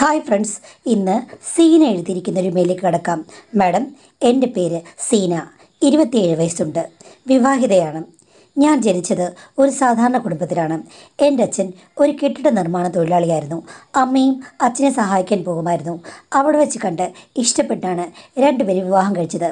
hi friends ഇന്ന് സീന എഴുതിയിരിക്കുന്ന ഒരു മെയിലേക്ക് കിടക്കാം മാഡം എൻ്റെ പേര് സീന ഇരുപത്തിയേഴ് വയസ്സുണ്ട് വിവാഹിതയാണ് ഞാൻ ജനിച്ചത് ഒരു സാധാരണ കുടുംബത്തിലാണ് എൻ്റെ അച്ഛൻ ഒരു കെട്ടിട നിർമ്മാണ തൊഴിലാളിയായിരുന്നു അമ്മയും അച്ഛനെ സഹായിക്കാൻ പോകുമായിരുന്നു അവിടെ വെച്ച് കണ്ട് ഇഷ്ടപ്പെട്ടാണ് രണ്ടുപേരും വിവാഹം കഴിച്ചത്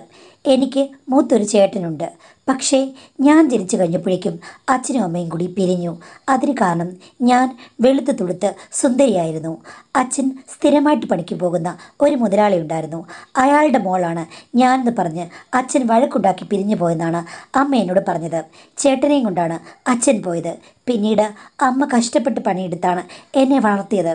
എനിക്ക് മൂത്തൊരു ചേട്ടനുണ്ട് പക്ഷേ ഞാൻ ജനിച്ചു കഴിഞ്ഞപ്പോഴേക്കും അച്ഛനും അമ്മയും കൂടി പിരിഞ്ഞു അതിന് കാരണം ഞാൻ വെളുത്ത് തുടുത്ത് സുന്ദരിയായിരുന്നു അച്ഛൻ സ്ഥിരമായിട്ട് പണിക്ക് പോകുന്ന ഒരു മുതലാളി ഉണ്ടായിരുന്നു അയാളുടെ മോളാണ് ഞാനെന്ന് പറഞ്ഞ് അച്ഛൻ വഴക്കുണ്ടാക്കി പിരിഞ്ഞു പോയെന്നാണ് അമ്മ എന്നോട് പറഞ്ഞത് ചേട്ടനെയും കൊണ്ടാണ് അച്ഛൻ പോയത് പിന്നീട് അമ്മ കഷ്ടപ്പെട്ട് പണിയെടുത്താണ് എന്നെ വളർത്തിയത്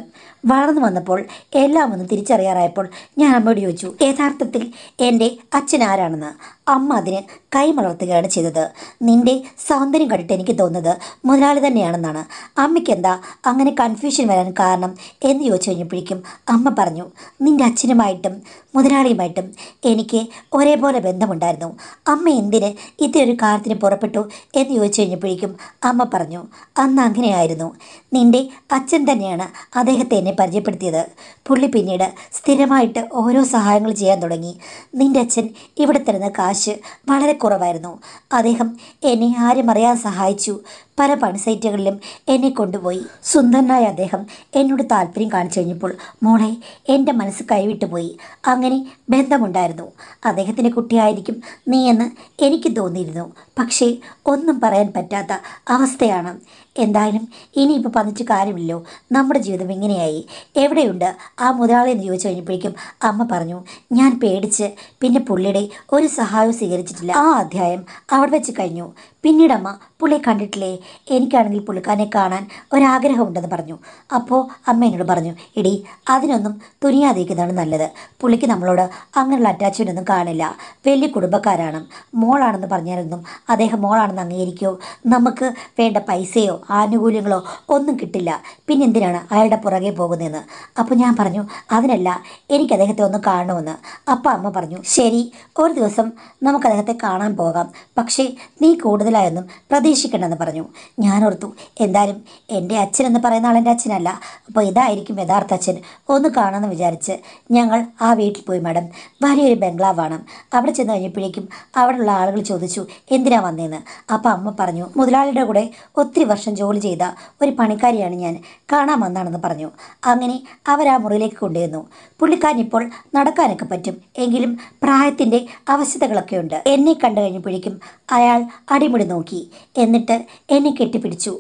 വളർന്നു വന്നപ്പോൾ എല്ലാം ഒന്ന് തിരിച്ചറിയാറായപ്പോൾ ഞാൻ അമ്മയോട് ചോദിച്ചു യഥാർത്ഥത്തിൽ എൻ്റെ അച്ഛൻ ആരാണെന്ന് അമ്മ അതിന് കൈമളർത്തുകയാണ് പറയുകയാണ് ചെയ്തത് നിന്റെ സൗന്ദര്യം കണ്ടിട്ട് എനിക്ക് തോന്നുന്നത് മുതലാളി തന്നെയാണെന്നാണ് അമ്മയ്ക്ക് എന്താ അങ്ങനെ കൺഫ്യൂഷൻ വരാൻ കാരണം എന്ന് ചോദിച്ചു കഴിഞ്ഞപ്പോഴേക്കും അമ്മ പറഞ്ഞു നിന്റെ അച്ഛനുമായിട്ടും മുതലാളിയുമായിട്ടും എനിക്ക് ഒരേപോലെ ബന്ധമുണ്ടായിരുന്നു അമ്മ എന്തിന് ഇത്തരൊരു കാര്യത്തിന് പുറപ്പെട്ടു എന്ന് ചോദിച്ചു കഴിഞ്ഞപ്പോഴേക്കും അമ്മ പറഞ്ഞു അന്ന് അങ്ങനെയായിരുന്നു നിന്റെ അച്ഛൻ തന്നെയാണ് അദ്ദേഹത്തെ എന്നെ പരിചയപ്പെടുത്തിയത് പുള്ളി പിന്നീട് സ്ഥിരമായിട്ട് ഓരോ സഹായങ്ങൾ ചെയ്യാൻ തുടങ്ങി നിന്റെ അച്ഛൻ ഇവിടെ തരുന്ന കാശ് വളരെ കുറവായിരുന്നു അദ്ദേഹം എന്നെ ആരും അറിയാൻ സഹായിച്ചു പല പണിസൈറ്റുകളിലും എന്നെ കൊണ്ടുപോയി സുന്ദരനായ അദ്ദേഹം എന്നോട് താല്പര്യം കാണിച്ചു കഴിഞ്ഞപ്പോൾ മോളെ എൻ്റെ മനസ്സ് കൈവിട്ടുപോയി അങ്ങനെ ബന്ധമുണ്ടായിരുന്നു അദ്ദേഹത്തിൻ്റെ കുട്ടിയായിരിക്കും നീ എന്ന് എനിക്ക് തോന്നിയിരുന്നു പക്ഷേ ഒന്നും പറയാൻ പറ്റാത്ത അവസ്ഥയാണ് എന്തായാലും ഇനിയിപ്പോൾ പതിച്ച് കാര്യമില്ലോ നമ്മുടെ ജീവിതം ഇങ്ങനെയായി എവിടെയുണ്ട് ആ മുതലാളി എന്ന് ചോദിച്ചു കഴിഞ്ഞപ്പോഴേക്കും അമ്മ പറഞ്ഞു ഞാൻ പേടിച്ച് പിന്നെ പുള്ളിയുടെ ഒരു സഹായവും സ്വീകരിച്ചിട്ടില്ല ആ അധ്യായം അവിടെ വെച്ച് കഴിഞ്ഞു പിന്നീട് അമ്മ പുള്ളിയെ കണ്ടിട്ടില്ലേ എനിക്കാണെങ്കിൽ പുള്ളിക്കാരനെ കാണാൻ ഒരാഗ്രഹമുണ്ടെന്ന് പറഞ്ഞു അപ്പോൾ അമ്മ എന്നോട് പറഞ്ഞു ഇടി അതിനൊന്നും തുനിയാതിരിക്കുന്നതാണ് നല്ലത് പുള്ളിക്ക് നമ്മളോട് അങ്ങനെയുള്ള അറ്റാച്ച്മെൻ്റ് ഒന്നും കാണില്ല വലിയ കുടുംബക്കാരാണ് മോളാണെന്ന് പറഞ്ഞാലൊന്നും അദ്ദേഹം മോളാണെന്ന് അംഗീകരിക്കുകയോ നമുക്ക് വേണ്ട പൈസയോ ആനുകൂല്യങ്ങളോ ഒന്നും കിട്ടില്ല പിന്നെ എന്തിനാണ് അയാളുടെ പുറകെ പോകുന്നതെന്ന് അപ്പോൾ ഞാൻ പറഞ്ഞു അതിനല്ല എനിക്ക് അദ്ദേഹത്തെ ഒന്ന് കാണണമെന്ന് അപ്പം അമ്മ പറഞ്ഞു ശരി ഒരു ദിവസം നമുക്ക് അദ്ദേഹത്തെ കാണാൻ പോകാം പക്ഷേ നീ കൂടുതലായൊന്നും പ്രതീക്ഷിക്കണമെന്ന് പറഞ്ഞു ഞാൻ ഓർത്തു എന്തായാലും എൻ്റെ അച്ഛൻ എന്ന് പറയുന്ന ആളെൻ്റെ അച്ഛനല്ല അപ്പോൾ ഇതായിരിക്കും യഥാർത്ഥ അച്ഛൻ ഒന്ന് കാണാമെന്ന് വിചാരിച്ച് ഞങ്ങൾ ആ വീട്ടിൽ പോയി മാഡം വലിയൊരു ബംഗ്ലാവാണ് അവിടെ ചെന്ന് കഴിഞ്ഞപ്പോഴേക്കും അവിടെയുള്ള ആളുകൾ ചോദിച്ചു എന്തിനാ വന്നതെന്ന് അപ്പം അമ്മ പറഞ്ഞു മുതലാളിയുടെ കൂടെ ഒത്തിരി വർഷം വർഷം ജോലി ചെയ്ത ഒരു പണിക്കാരിയാണ് ഞാൻ കാണാൻ വന്നാണെന്ന് പറഞ്ഞു അങ്ങനെ അവർ ആ മുറിയിലേക്ക് കൊണ്ടുവന്നു പുള്ളിക്കാരനിപ്പോൾ നടക്കാനൊക്കെ പറ്റും എങ്കിലും പ്രായത്തിൻ്റെ അവശതകളൊക്കെ ഉണ്ട് എന്നെ കണ്ടു കഴിഞ്ഞപ്പോഴേക്കും അയാൾ അടിമുടി നോക്കി എന്നിട്ട് എന്നെ കെട്ടിപ്പിടിച്ചു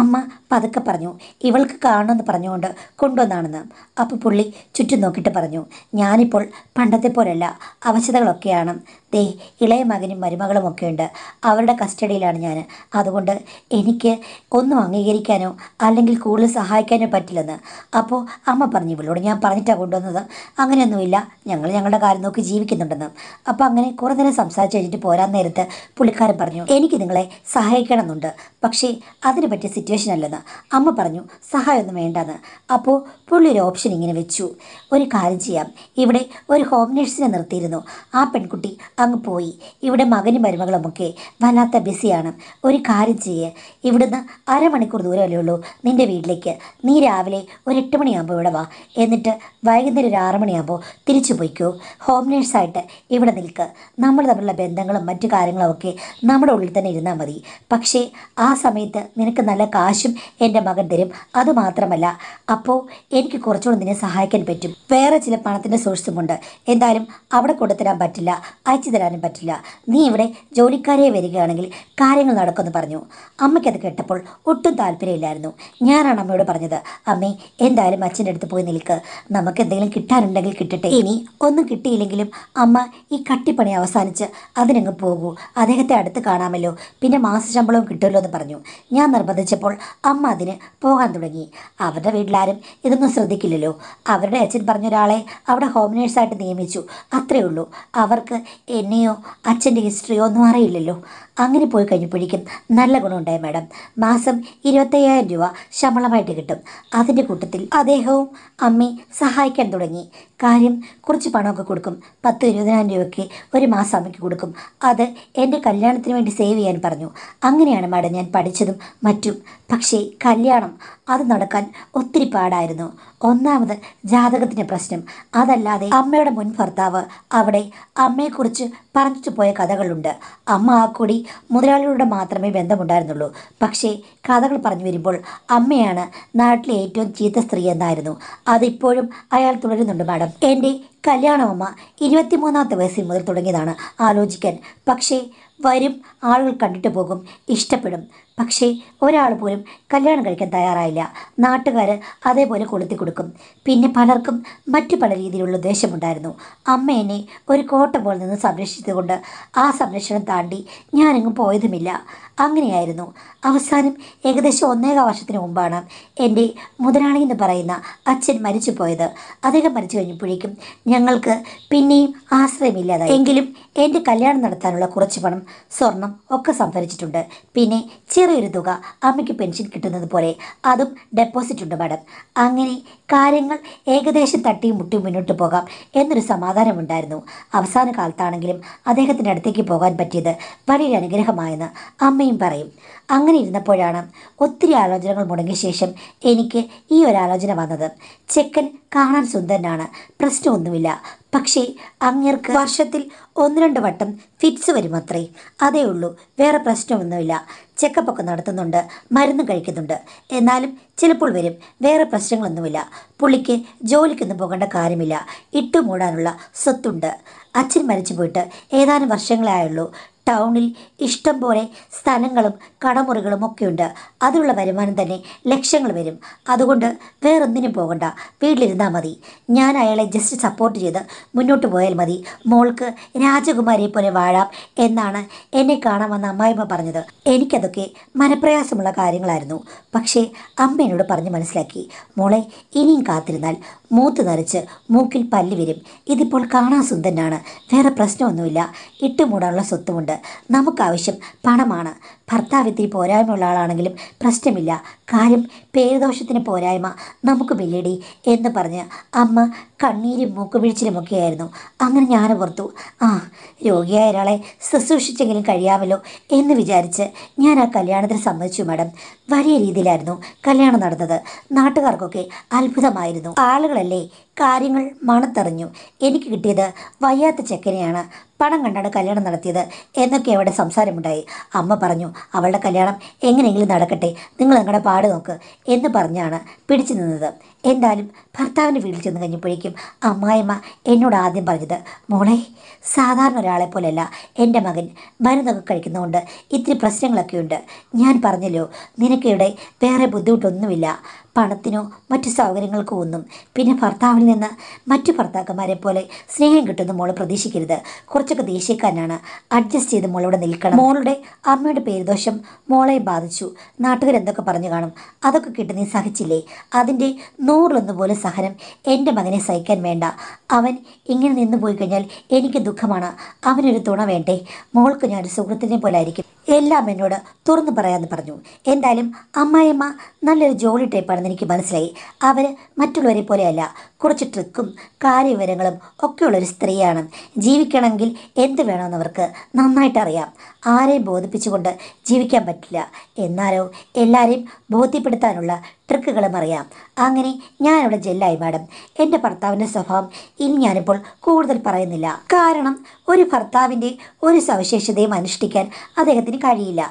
അമ്മ പതുക്കെ പറഞ്ഞു ഇവൾക്ക് കാണുമെന്ന് പറഞ്ഞുകൊണ്ട് കൊണ്ടുവന്നാണെന്ന് അപ്പോൾ പുള്ളി ചുറ്റും നോക്കിയിട്ട് പറഞ്ഞു ഞാനിപ്പോൾ പണ്ടത്തെ പോലെയല്ല അവശതകളൊക്കെയാണ് ദേ ഇളയ മകനും മരുമകളും ഒക്കെ ഉണ്ട് അവരുടെ കസ്റ്റഡിയിലാണ് ഞാൻ അതുകൊണ്ട് എനിക്ക് ഒന്നും അംഗീകരിക്കാനോ അല്ലെങ്കിൽ കൂടുതൽ സഹായിക്കാനോ പറ്റില്ലെന്ന് അപ്പോൾ അമ്മ പറഞ്ഞു ഇവളോട് ഞാൻ പറഞ്ഞിട്ടാണ് കൊണ്ടുവന്നത് അങ്ങനെയൊന്നുമില്ല ഞങ്ങൾ ഞങ്ങളുടെ കാര്യം നോക്കി ജീവിക്കുന്നുണ്ടെന്ന് അപ്പോൾ അങ്ങനെ കുറേ നേരം സംസാരിച്ച് കഴിഞ്ഞിട്ട് പോരാൻ നേരത്ത് പുള്ളിക്കാരൻ പറഞ്ഞു എനിക്ക് നിങ്ങളെ സഹായിക്കണമെന്നുണ്ട് പക്ഷേ അതിന് പറ്റിയ സിറ്റുവേഷൻ അല്ലെന്ന് അമ്മ പറഞ്ഞു സഹായമൊന്നും വേണ്ടെന്ന് അപ്പോൾ പുള്ളി ഒരു ഓപ്ഷൻ ഇങ്ങനെ വെച്ചു ഒരു കാര്യം ചെയ്യാം ഇവിടെ ഒരു ഹോം നേഴ്സിനെ നിർത്തിയിരുന്നു ആ പെൺകുട്ടി അങ്ങ് പോയി ഇവിടെ മകനും മരുമകളുമൊക്കെ വല്ലാത്ത ബിസിയാണ് ഒരു കാര്യം ചെയ്യേ ഇവിടുന്ന് അരമണിക്കൂർ ദൂരമല്ലേ ഉള്ളൂ നിൻ്റെ വീട്ടിലേക്ക് നീ രാവിലെ ഒരു എട്ട് മണിയാകുമ്പോൾ ഇവിടെ വാ എന്നിട്ട് വൈകുന്നേരം ഒരു ആറ് മണിയാകുമ്പോൾ തിരിച്ചു പോയിക്കോ ഹോം നേഴ്സായിട്ട് ഇവിടെ നിൽക്ക് നമ്മൾ തമ്മിലുള്ള ബന്ധങ്ങളും മറ്റു കാര്യങ്ങളും ഒക്കെ നമ്മുടെ ഉള്ളിൽ തന്നെ ഇരുന്നാൽ മതി പക്ഷേ ആ സമയത്ത് നിനക്ക് നല്ല കാശും എൻ്റെ മകൻ തരും അതുമാത്രമല്ല അപ്പോൾ എനിക്ക് കുറച്ചുകൂടെ നിന്നെ സഹായിക്കാൻ പറ്റും വേറെ ചില പണത്തിൻ്റെ സോഴ്സുമുണ്ട് എന്തായാലും അവിടെ കൊണ്ടുതരാൻ പറ്റില്ല അയച്ചു തരാനും പറ്റില്ല നീ ഇവിടെ ജോലിക്കാരെ വരികയാണെങ്കിൽ കാര്യങ്ങൾ നടക്കുമെന്ന് പറഞ്ഞു അമ്മയ്ക്ക് അത് കേട്ടപ്പോൾ ഒട്ടും താല്പര്യമില്ലായിരുന്നു ഞാനാണ് അമ്മയോട് പറഞ്ഞത് അമ്മേ എന്തായാലും അച്ഛൻ്റെ അടുത്ത് പോയി നിൽക്ക് നമുക്ക് എന്തെങ്കിലും കിട്ടാനുണ്ടെങ്കിൽ കിട്ടട്ടെ ഇനി ഒന്നും കിട്ടിയില്ലെങ്കിലും അമ്മ ഈ കട്ടിപ്പണി അവസാനിച്ച് അതിനങ്ങ് പോകൂ അദ്ദേഹത്തെ അടുത്ത് കാണാമല്ലോ പിന്നെ മാസശമ്പളവും കിട്ടുമല്ലോ എന്ന് പറഞ്ഞു ഞാൻ നിർബന്ധിച്ചപ്പോൾ അമ്മ അതിന് പോകാൻ തുടങ്ങി അവരുടെ വീട്ടിലാരും ഇതൊന്നും ശ്രദ്ധിക്കില്ലല്ലോ അവരുടെ അച്ഛൻ പറഞ്ഞൊരാളെ അവിടെ ഹോം നേഴ്സായിട്ട് നിയമിച്ചു അത്രയേ ഉള്ളൂ അവർക്ക് എന്നെയോ അച്ഛൻ്റെ ഹിസ്റ്ററിയോ ഒന്നും അറിയില്ലല്ലോ അങ്ങനെ പോയി കഴിഞ്ഞപ്പോഴേക്കും നല്ല ഗുണമുണ്ടായി മാഡം മാസം ഇരുപത്തയ്യായിരം രൂപ ശമ്പളമായിട്ട് കിട്ടും അതിൻ്റെ കൂട്ടത്തിൽ അദ്ദേഹവും അമ്മി സഹായിക്കാൻ തുടങ്ങി കാര്യം കുറച്ച് പണമൊക്കെ കൊടുക്കും പത്ത് ഇരുപതിനായിരം രൂപയ്ക്ക് ഒരു മാസം അമ്മയ്ക്ക് കൊടുക്കും അത് എൻ്റെ കല്യാണത്തിന് വേണ്ടി സേവ് ചെയ്യാൻ പറഞ്ഞു അങ്ങനെയാണ് മാഡം ഞാൻ പഠിച്ചതും മറ്റും പക്ഷേ കല്യാണം അത് നടക്കാൻ ഒത്തിരി പാടായിരുന്നു ഒന്നാമത് ജാതകത്തിൻ്റെ പ്രശ്നം അതല്ലാതെ അമ്മയുടെ മുൻ ഭർത്താവ് അവിടെ അമ്മയെക്കുറിച്ച് പറഞ്ഞിട്ട് പോയ കഥകളുണ്ട് അമ്മ ആ കൂടി മുതലാളികളുടെ മാത്രമേ ബന്ധമുണ്ടായിരുന്നുള്ളൂ പക്ഷേ കഥകൾ പറഞ്ഞു വരുമ്പോൾ അമ്മയാണ് നാട്ടിലെ ഏറ്റവും ചീത്ത സ്ത്രീ എന്നായിരുന്നു അതിപ്പോഴും അയാൾ തുടരുന്നുണ്ട് മാഡം എൻ്റെ കല്യാണമമ്മ ഇരുപത്തിമൂന്നാമത്തെ വയസ്സിൽ മുതൽ തുടങ്ങിയതാണ് ആലോചിക്കാൻ പക്ഷേ വരും ആളുകൾ കണ്ടിട്ട് പോകും ഇഷ്ടപ്പെടും പക്ഷേ ഒരാൾ പോലും കല്യാണം കഴിക്കാൻ തയ്യാറായില്ല നാട്ടുകാർ അതേപോലെ കൊളുത്തി കൊടുക്കും പിന്നെ പലർക്കും മറ്റു പല രീതിയിലുള്ള ദേഷ്യമുണ്ടായിരുന്നു അമ്മ എന്നെ ഒരു കോട്ട പോലെ നിന്ന് സംരക്ഷിച്ചതുകൊണ്ട് ആ സംരക്ഷണം താണ്ടി ഞാനെങ്ങും പോയതുമില്ല അങ്ങനെയായിരുന്നു അവസാനം ഏകദേശം ഒന്നേക വർഷത്തിന് മുമ്പാണ് എൻ്റെ മുതലാളി എന്ന് പറയുന്ന അച്ഛൻ മരിച്ചു പോയത് അദ്ദേഹം മരിച്ചു കഴിഞ്ഞപ്പോഴേക്കും ഞങ്ങൾക്ക് പിന്നെയും ആശ്രയമില്ലാതായി എങ്കിലും എൻ്റെ കല്യാണം നടത്താനുള്ള കുറച്ച് പണം സ്വർണം ഒക്കെ സംഭരിച്ചിട്ടുണ്ട് പിന്നെ ചെറിയൊരു തുക അമ്മയ്ക്ക് പെൻഷൻ കിട്ടുന്നത് പോലെ അതും ഡെപ്പോസിറ്റ് ഉണ്ട് മാഡം അങ്ങനെ കാര്യങ്ങൾ ഏകദേശം തട്ടിയും മുട്ടി മുന്നോട്ട് പോകാം എന്നൊരു സമാധാനമുണ്ടായിരുന്നു അവസാന കാലത്താണെങ്കിലും അദ്ദേഹത്തിൻ്റെ അടുത്തേക്ക് പോകാൻ പറ്റിയത് വലിയൊരു അനുഗ്രഹമായെന്ന് അമ്മയും പറയും അങ്ങനെ ഇരുന്നപ്പോഴാണ് ഒത്തിരി ആലോചനകൾ മുടങ്ങിയ ശേഷം എനിക്ക് ഈ ഒരു ആലോചന വന്നത് ചെക്കൻ കാണാൻ സുന്ദരനാണ് പ്രശ്നമൊന്നുമില്ല പക്ഷേ അങ്ങേർക്ക് വർഷത്തിൽ ഒന്ന് രണ്ട് വട്ടം ഫിറ്റ്സ് വരുമത്രേ അതേ ഉള്ളൂ വേറെ പ്രശ്നമൊന്നുമില്ല ചെക്കപ്പൊക്കെ നടത്തുന്നുണ്ട് മരുന്നും കഴിക്കുന്നുണ്ട് എന്നാലും ചിലപ്പോൾ വരും വേറെ പ്രശ്നങ്ങളൊന്നുമില്ല പുള്ളിക്ക് ജോലിക്കൊന്നും പോകേണ്ട കാര്യമില്ല ഇട്ടുമൂടാനുള്ള സ്വത്തുണ്ട് അച്ഛൻ മരിച്ചു പോയിട്ട് ഏതാനും വർഷങ്ങളായുള്ളൂ ടൗണിൽ ഇഷ്ടം പോലെ സ്ഥലങ്ങളും കടമുറികളും ഒക്കെയുണ്ട് അതിലുള്ള വരുമാനം തന്നെ ലക്ഷങ്ങൾ വരും അതുകൊണ്ട് വേറൊന്നിനും പോകണ്ട വീട്ടിലിരുന്നാൽ മതി ഞാൻ അയാളെ ജസ്റ്റ് സപ്പോർട്ട് ചെയ്ത് മുന്നോട്ട് പോയാൽ മതി മോൾക്ക് രാജകുമാരിയെ പോലെ വാഴാം എന്നാണ് എന്നെ കാണാൻ വന്ന അമ്മായിമ്മ പറഞ്ഞത് എനിക്കതൊക്കെ മനപ്രയാസമുള്ള കാര്യങ്ങളായിരുന്നു പക്ഷേ അമ്മ എന്നോട് പറഞ്ഞ് മനസ്സിലാക്കി മോളെ ഇനിയും കാത്തിരുന്നാൽ മൂത്ത് നരച്ച് മൂക്കിൽ പല്ല് വരും ഇതിപ്പോൾ കാണാൻ സുന്ദരനാണ് വേറെ പ്രശ്നമൊന്നുമില്ല ഇട്ടുമൂടാനുള്ള സ്വത്തുമുണ്ട് നമുക്കാവശ്യം പണമാണ് ഭർത്താവ് ഇത്തിരി പോരായ്മയുള്ള ആളാണെങ്കിലും പ്രശ്നമില്ല കാര്യം പേരുദോഷത്തിന് പോരായ്മ നമുക്ക് ബില്ലടി എന്ന് പറഞ്ഞ് അമ്മ കണ്ണീരും മൂക്കുപിഴിച്ചിലുമൊക്കെ ആയിരുന്നു അങ്ങനെ ഞാൻ ഓർത്തു ആ രോഗിയായ ഒരാളെ ശുശ്രൂഷിച്ചെങ്കിലും കഴിയാമല്ലോ എന്ന് വിചാരിച്ച് ഞാൻ ആ കല്യാണത്തിന് സമ്മതിച്ചു മാഡം വലിയ രീതിയിലായിരുന്നു കല്യാണം നടന്നത് നാട്ടുകാർക്കൊക്കെ അത്ഭുതമായിരുന്നു ആളുകളല്ലേ കാര്യങ്ങൾ മണത്തറിഞ്ഞു എനിക്ക് കിട്ടിയത് വയ്യാത്ത ചെക്കനെയാണ് പണം കണ്ടാണ് കല്യാണം നടത്തിയത് എന്നൊക്കെ അവിടെ സംസാരമുണ്ടായി അമ്മ പറഞ്ഞു അവളുടെ കല്യാണം എങ്ങനെയെങ്കിലും നടക്കട്ടെ നിങ്ങൾ നിങ്ങളുടെ പാട് നോക്ക് എന്ന് പറഞ്ഞാണ് പിടിച്ചു നിന്നത് എന്തായാലും ഭർത്താവിൻ്റെ വീട്ടിൽ ചെന്ന് കഴിഞ്ഞപ്പോഴേക്കും അമ്മായിമ്മ എന്നോട് ആദ്യം പറഞ്ഞത് മോളെ സാധാരണ ഒരാളെ പോലെയല്ല എൻ്റെ മകൻ മരുന്നൊക്കെ കഴിക്കുന്നതുകൊണ്ട് ഇത്തിരി പ്രശ്നങ്ങളൊക്കെ ഉണ്ട് ഞാൻ പറഞ്ഞല്ലോ നിനക്കിവിടെ വേറെ ബുദ്ധിമുട്ടൊന്നുമില്ല പണത്തിനോ മറ്റു സൗകര്യങ്ങൾക്കോ ഒന്നും പിന്നെ ഭർത്താവിൽ നിന്ന് മറ്റു ഭർത്താക്കന്മാരെ പോലെ സ്നേഹം കിട്ടുന്ന മോള് പ്രതീക്ഷിക്കരുത് കുറച്ചൊക്കെ ദേഷ്യക്കാരനാണ് അഡ്ജസ്റ്റ് ചെയ്ത് മോളോട് നിൽക്കണം മോളുടെ അമ്മയുടെ പേരുദോഷം മോളെ ബാധിച്ചു നാട്ടുകാരെന്തൊക്കെ പറഞ്ഞു കാണും അതൊക്കെ കിട്ടി നീ സഹിച്ചില്ലേ അതിൻ്റെ നൂറിലൊന്നുപോലെ പോലെ സഹനം എൻ്റെ മകനെ സഹിക്കാൻ വേണ്ട അവൻ ഇങ്ങനെ നിന്ന് പോയി കഴിഞ്ഞാൽ എനിക്ക് ദുഃഖമാണ് അവനൊരു തുണ വേണ്ടേ മോൾക്ക് ഞാനൊരു സുഹൃത്തിനെ പോലെ ആയിരിക്കും എല്ലാം എന്നോട് തുറന്നു പറയാമെന്ന് പറഞ്ഞു എന്തായാലും അമ്മായിമ്മ നല്ലൊരു ജോളി ടൈപ്പാണെന്ന് എനിക്ക് മനസ്സിലായി അവർ മറ്റുള്ളവരെ പോലെയല്ല കുറച്ച് ട്രിക്കും കാര്യവിവരങ്ങളും ഒക്കെയുള്ളൊരു സ്ത്രീയാണ് ജീവിക്കണമെങ്കിൽ എന്ത് വേണമെന്നവർക്ക് നന്നായിട്ട് അറിയാം ആരെയും ബോധിപ്പിച്ചുകൊണ്ട് ജീവിക്കാൻ പറ്റില്ല എന്നാലോ എല്ലാവരെയും ബോധ്യപ്പെടുത്താനുള്ള ട്രിക്കുകളും അറിയാം അങ്ങനെ ഞാനിവിടെ ജെല്ലായി മാഡം എൻ്റെ ഭർത്താവിൻ്റെ സ്വഭാവം ഇനി ഞാനിപ്പോൾ കൂടുതൽ പറയുന്നില്ല കാരണം ഒരു ഭർത്താവിൻ്റെ ഒരു സവിശേഷതയും അനുഷ്ഠിക്കാൻ അദ്ദേഹത്തിന് കഴിയില്ല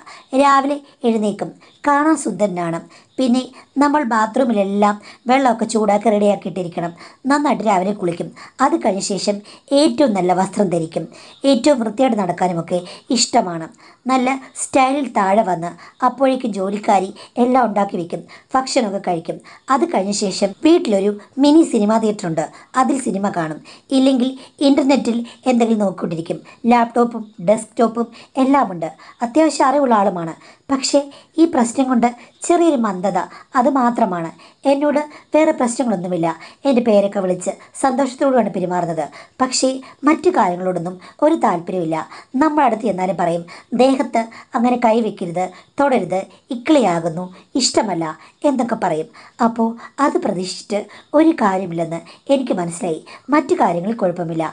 രാവിലെ എഴുന്നേക്കും കാണാൻ സുന്ദരനാണ് പിന്നെ നമ്മൾ ബാത്റൂമിലെല്ലാം വെള്ളമൊക്കെ ചൂടാക്കി റെഡിയാക്കിയിട്ടിരിക്കണം നന്നായിട്ട് രാവിലെ കുളിക്കും അത് കഴിഞ്ഞ ശേഷം ഏറ്റവും നല്ല വസ്ത്രം ധരിക്കും ഏറ്റവും വൃത്തിയായിട്ട് നടക്കാനുമൊക്കെ ഇഷ്ടമാണ് നല്ല സ്റ്റൈലിൽ താഴെ വന്ന് അപ്പോഴേക്കും ജോലിക്കാരി എല്ലാം ഉണ്ടാക്കി വെക്കും ഭക്ഷണമൊക്കെ കഴിക്കും അത് കഴിഞ്ഞ ശേഷം വീട്ടിലൊരു മിനി സിനിമാ തിയേറ്റർ ഉണ്ട് അതിൽ സിനിമ കാണും ഇല്ലെങ്കിൽ ഇൻ്റർനെറ്റിൽ എന്തെങ്കിലും നോക്കിക്കൊണ്ടിരിക്കും ലാപ്ടോപ്പും ഡെസ്ക് ടോപ്പും എല്ലാമുണ്ട് അത്യാവശ്യം അറിവുള്ള ആളുമാണ് പക്ഷേ ഈ പ്രശ്നം കൊണ്ട് ചെറിയൊരു മന്ദത അത് മാത്രമാണ് എന്നോട് വേറെ പ്രശ്നങ്ങളൊന്നുമില്ല എൻ്റെ പേരൊക്കെ വിളിച്ച് സന്തോഷത്തോടുമാണ് പെരുമാറുന്നത് പക്ഷേ മറ്റു കാര്യങ്ങളോടൊന്നും ഒരു താല്പര്യമില്ല നമ്മളടുത്ത് എന്നാലും പറയും ദേഹത്ത് അങ്ങനെ കൈവയ്ക്കരുത് തുടരുത് ഇക്കിളിയാകുന്നു ഇഷ്ടമല്ല എന്നൊക്കെ പറയും അപ്പോൾ അത് പ്രതീക്ഷിച്ചിട്ട് ഒരു കാര്യമില്ലെന്ന് എനിക്ക് മനസ്സിലായി മറ്റു കാര്യങ്ങൾ കുഴപ്പമില്ല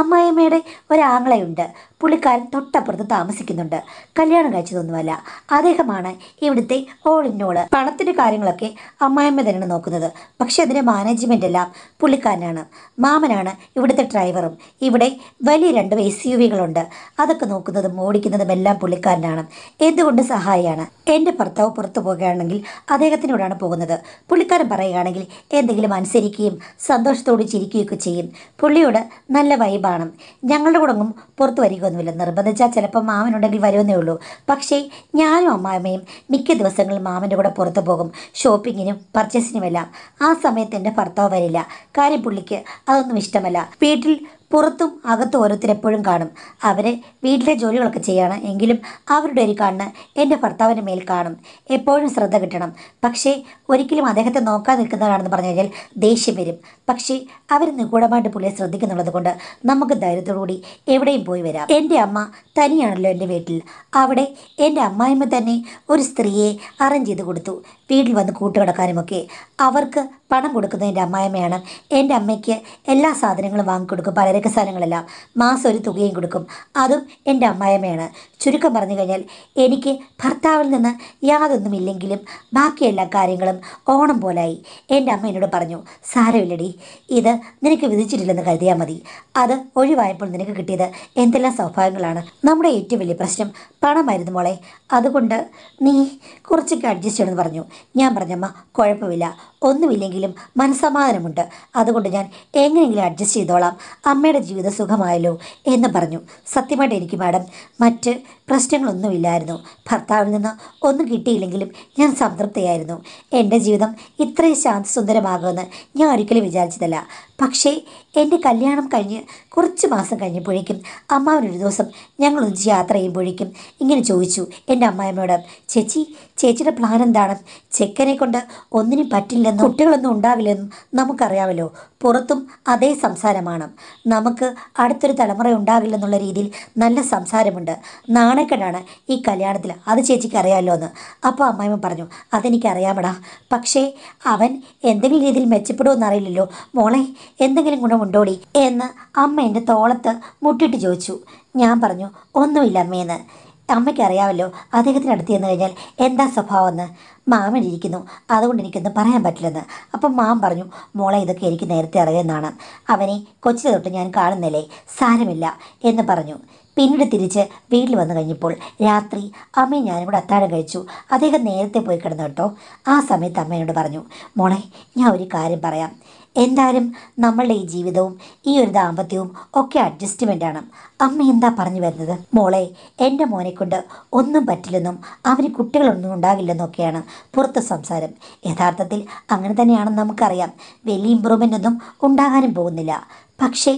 അമ്മായിമ്മയുടെ ഒരാങ്ങളയുണ്ട് പുള്ളിക്കാരൻ തൊട്ടപ്പുറത്ത് താമസിക്കുന്നുണ്ട് കല്യാണം കഴിച്ചതൊന്നുമല്ല അദ്ദേഹമാണ് ഇവിടുത്തെ ഓൾ ഇന്നോള് പണത്തിൻ്റെ കാര്യങ്ങളൊക്കെ അമ്മായിമ്മ തന്നെയാണ് നോക്കുന്നത് പക്ഷേ അതിൻ്റെ മാനേജ്മെൻ്റ് എല്ലാം പുള്ളിക്കാരനാണ് മാമനാണ് ഇവിടുത്തെ ഡ്രൈവറും ഇവിടെ വലിയ രണ്ട് എസ് യു വികളുണ്ട് അതൊക്കെ നോക്കുന്നതും ഓടിക്കുന്നതും എല്ലാം പുള്ളിക്കാരനാണ് എന്തുകൊണ്ട് സഹായിയാണ് എൻ്റെ ഭർത്താവ് പുറത്തു പോകുകയാണെങ്കിൽ അദ്ദേഹത്തിന് പുള്ളിക്കാരനോടാണ് പോകുന്നത് പുള്ളിക്കാരൻ പറയുകയാണെങ്കിൽ എന്തെങ്കിലും അനുസരിക്കുകയും സന്തോഷത്തോട് ചിരിക്കുകയൊക്കെ ചെയ്യും പുള്ളിയോട് നല്ല വൈബാണ് ഞങ്ങളുടെ കൂടെ ഒന്നും പുറത്തു വരികയൊന്നുമില്ല നിർബന്ധിച്ചാൽ ചിലപ്പോൾ മാമനുണ്ടെങ്കിൽ വരുമെന്നേ ഉള്ളൂ പക്ഷേ ഞാനും അമ്മാമ്മയും മിക്ക ദിവസങ്ങളിൽ മാമൻ്റെ കൂടെ പുറത്തു പോകും ഷോപ്പിങ്ങിനും പർച്ചേസിനുമെല്ലാം ആ സമയത്ത് എൻ്റെ ഭർത്താവ് വരില്ല കാര്യം പുള്ളിക്ക് അതൊന്നും ഇഷ്ടമല്ല വീട്ടിൽ പുറത്തും അകത്തും ഓരോരുത്തരെപ്പോഴും കാണും അവരെ വീട്ടിലെ ജോലികളൊക്കെ ചെയ്യണം എങ്കിലും അവരുടെ ഒരു കണ്ണ് എൻ്റെ ഭർത്താവിൻ്റെ മേൽ കാണും എപ്പോഴും ശ്രദ്ധ കിട്ടണം പക്ഷേ ഒരിക്കലും അദ്ദേഹത്തെ നോക്കാൻ നിൽക്കുന്നതാണെന്ന് പറഞ്ഞു കഴിഞ്ഞാൽ ദേഷ്യം വരും പക്ഷേ അവർ നിഗൂഢമായിട്ട് പുള്ളിയെ ശ്രദ്ധിക്കുന്നുള്ളത് കൊണ്ട് നമുക്ക് ധൈര്യത്തോടുകൂടി എവിടെയും പോയി വരാം എൻ്റെ അമ്മ തനിയാണല്ലോ എൻ്റെ വീട്ടിൽ അവിടെ എൻ്റെ അമ്മായിമ്മ തന്നെ ഒരു സ്ത്രീയെ അറേഞ്ച് ചെയ്ത് കൊടുത്തു വീട്ടിൽ വന്ന് കൂട്ടുകിടക്കാനുമൊക്കെ അവർക്ക് പണം കൊടുക്കുന്ന എൻ്റെ അമ്മായമ്മയാണ് എൻ്റെ അമ്മയ്ക്ക് എല്ലാ സാധനങ്ങളും വാങ്ങിക്കൊടുക്കും പലരൊക്കെ സാധനങ്ങളെല്ലാം മാസം ഒരു തുകയും കൊടുക്കും അതും എൻ്റെ അമ്മായമ്മയാണ് ചുരുക്കം പറഞ്ഞു കഴിഞ്ഞാൽ എനിക്ക് ഭർത്താവിൽ നിന്ന് യാതൊന്നും ഇല്ലെങ്കിലും ബാക്കി എല്ലാ കാര്യങ്ങളും ഓണം പോലായി എൻ്റെ അമ്മ എന്നോട് പറഞ്ഞു സാരമില്ലടി ഇത് നിനക്ക് വിധിച്ചിട്ടില്ലെന്ന് കരുതിയാൽ മതി അത് ഒഴിവായപ്പോൾ നിനക്ക് കിട്ടിയത് എന്തെല്ലാം സൗഭാഗ്യങ്ങളാണ് നമ്മുടെ ഏറ്റവും വലിയ പ്രശ്നം പണമായിരുന്നു മോളെ അതുകൊണ്ട് നീ കുറച്ചൊക്കെ അഡ്ജസ്റ്റ് ചെയ്യണമെന്ന് പറഞ്ഞു ഞാൻ പറഞ്ഞമ്മ കുഴപ്പമില്ല ഒന്നുമില്ലെങ്കിലും മനസ്സമാധാനമുണ്ട് അതുകൊണ്ട് ഞാൻ എങ്ങനെയെങ്കിലും അഡ്ജസ്റ്റ് ചെയ്തോളാം അമ്മയുടെ ജീവിതം സുഖമായല്ലോ എന്ന് പറഞ്ഞു സത്യമായിട്ട് എനിക്ക് മാഡം മറ്റ് പ്രശ്നങ്ങളൊന്നുമില്ലായിരുന്നു ഭർത്താവിൽ നിന്ന് ഒന്നും കിട്ടിയില്ലെങ്കിലും ഞാൻ സംതൃപ്തിയായിരുന്നു എൻ്റെ ജീവിതം ഇത്രയും ശാന്തസുന്ദരമാകുമെന്ന് ഞാൻ ഒരിക്കലും വിചാരിച്ചതല്ല പക്ഷേ എൻ്റെ കല്യാണം കഴിഞ്ഞ് കുറച്ച് മാസം കഴിഞ്ഞപ്പോഴേക്കും ഒരു ദിവസം ഞങ്ങളൊന്നിച്ച് യാത്ര ചെയ്യുമ്പോഴേക്കും ഇങ്ങനെ ചോദിച്ചു എൻ്റെ അമ്മായിമ്മയോട് ചേച്ചി ചേച്ചിയുടെ പ്ലാൻ എന്താണ് ചെക്കനെ കൊണ്ട് ഒന്നിനും പറ്റില്ലെന്നും കുട്ടികളൊന്നും ഉണ്ടാവില്ലെന്നും നമുക്കറിയാമല്ലോ പുറത്തും അതേ സംസാരമാണ് നമുക്ക് അടുത്തൊരു തലമുറ ഉണ്ടാവില്ലെന്നുള്ള രീതിയിൽ നല്ല സംസാരമുണ്ട് നാണക്കേടാണ് ഈ കല്യാണത്തിൽ അത് ചേച്ചിക്ക് അറിയാമല്ലോ എന്ന് അപ്പോൾ അമ്മായിമ്മ പറഞ്ഞു അതെനിക്കറിയാമടാ പക്ഷേ അവൻ എന്തെങ്കിലും രീതിയിൽ അറിയില്ലല്ലോ മോളെ എന്തെങ്കിലും ഗുണമുണ്ടോടി എന്ന് അമ്മ എൻ്റെ തോളത്ത് മുട്ടിട്ട് ചോദിച്ചു ഞാൻ പറഞ്ഞു ഒന്നുമില്ല അമ്മയെന്ന് അമ്മയ്ക്ക് അറിയാമല്ലോ അദ്ദേഹത്തിന് അടുത്ത് ചെന്ന് കഴിഞ്ഞാൽ എന്താ സ്വഭാവമെന്ന് മാമൻ ഇരിക്കുന്നു അതുകൊണ്ട് എനിക്കൊന്നും പറയാൻ പറ്റില്ലെന്ന് അപ്പം മാം പറഞ്ഞു മോളെ ഇതൊക്കെ എനിക്ക് നേരത്തെ അറിയുമെന്നാണ് അവനെ കൊച്ചിലെ തൊട്ട് ഞാൻ കാണുന്നില്ലേ സാരമില്ല എന്ന് പറഞ്ഞു പിന്നീട് തിരിച്ച് വീട്ടിൽ വന്നു കഴിഞ്ഞപ്പോൾ രാത്രി അമ്മയും ഞാനും കൂടെ അത്താഴം കഴിച്ചു അദ്ദേഹം നേരത്തെ പോയി കിടന്നു കേട്ടോ ആ സമയത്ത് അമ്മയോട് പറഞ്ഞു മോളെ ഞാൻ ഒരു കാര്യം പറയാം എന്തായാലും നമ്മളുടെ ഈ ജീവിതവും ഈ ഒരു ദാമ്പത്യവും ഒക്കെ അഡ്ജസ്റ്റ്മെൻ്റാണ് അമ്മ എന്താ പറഞ്ഞു വരുന്നത് മോളെ എൻ്റെ മോനെക്കൊണ്ട് ഒന്നും പറ്റില്ലെന്നും അവന് കുട്ടികളൊന്നും ഉണ്ടാകില്ലെന്നൊക്കെയാണ് പുറത്ത് സംസാരം യഥാർത്ഥത്തിൽ അങ്ങനെ തന്നെയാണെന്ന് നമുക്കറിയാം വലിയ ഇമ്പ്രൂവ്മെൻ്റ് ഒന്നും ഉണ്ടാകാനും പോകുന്നില്ല പക്ഷേ